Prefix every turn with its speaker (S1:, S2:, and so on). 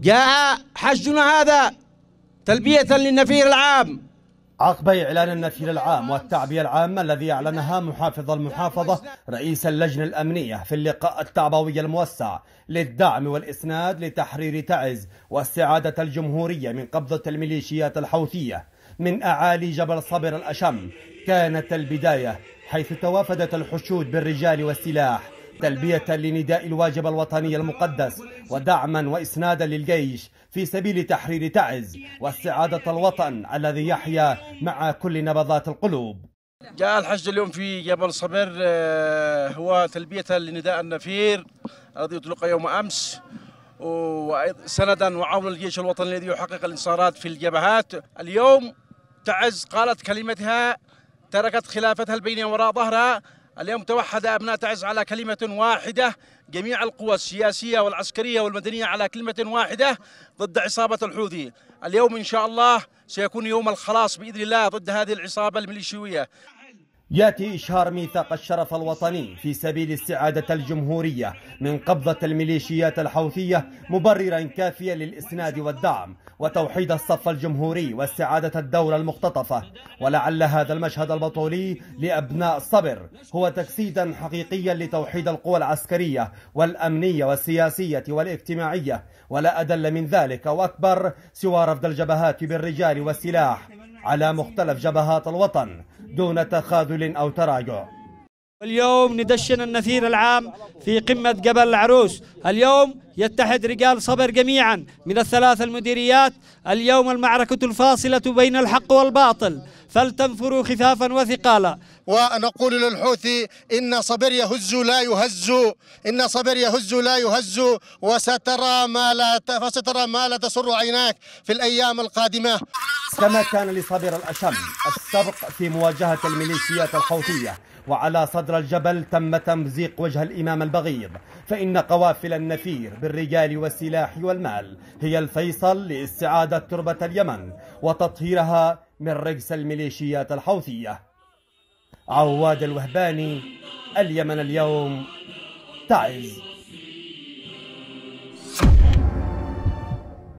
S1: جاء حجنا هذا
S2: تلبية للنفير
S1: العام عقب إعلان النفير العام والتعبية العامة الذي أعلنها محافظ المحافظة رئيس اللجنة الأمنية في اللقاء التعبوي الموسع للدعم والإسناد لتحرير تعز واستعادة الجمهورية من قبضة الميليشيات الحوثية من أعالي جبل صبر الأشم كانت البداية حيث توافدت الحشود بالرجال والسلاح تلبية لنداء الواجب الوطني المقدس ودعما وإسنادا للجيش في سبيل تحرير تعز واستعادة الوطن الذي يحيا مع كل نبضات القلوب
S2: جاء الحج اليوم في جبل صبر آه، هو تلبية لنداء النفير الذي أطلق يوم أمس وسندا وعون الجيش الوطني الذي يحقق الانتصارات في الجبهات اليوم تعز قالت كلمتها تركت خلافتها البينية وراء ظهرها اليوم توحد أبناء تعز على كلمة واحدة جميع القوى السياسية والعسكرية والمدنية على كلمة واحدة ضد عصابة الحوثي اليوم إن شاء الله سيكون يوم الخلاص بإذن الله ضد هذه العصابة الميليشيوية
S1: ياتي اشهار ميثاق الشرف الوطني في سبيل استعاده الجمهوريه من قبضه الميليشيات الحوثيه مبررا كافيا للاسناد والدعم وتوحيد الصف الجمهوري واستعاده الدوله المختطفه ولعل هذا المشهد البطولي لابناء صبر هو تجسيدا حقيقيا لتوحيد القوى العسكريه والامنيه والسياسيه والاجتماعيه ولا ادل من ذلك واكبر سوى رفض الجبهات بالرجال والسلاح على مختلف جبهات الوطن دون تخاذل أو تراجع اليوم ندشن النثير العام في قمة جبل العروس اليوم يتحد رجال صبر جميعا من الثلاث المديريات اليوم المعركة الفاصلة بين الحق والباطل فلتنفروا خفافا وثقالا ونقول للحوثي إن صبر يهز لا يهز إن صبر يهز لا يهز وسترى ما لا وسترى ما لا تسر عيناك في الأيام القادمة كما كان لصابر الأشم السبق في مواجهة الميليشيات الحوثية وعلى صدر الجبل تم تمزيق وجه الإمام البغيض فإن قوافل النفير بالرجال والسلاح والمال هي الفيصل لاستعادة تربة اليمن وتطهيرها من رجس الميليشيات الحوثية عواد الوهباني اليمن اليوم تعز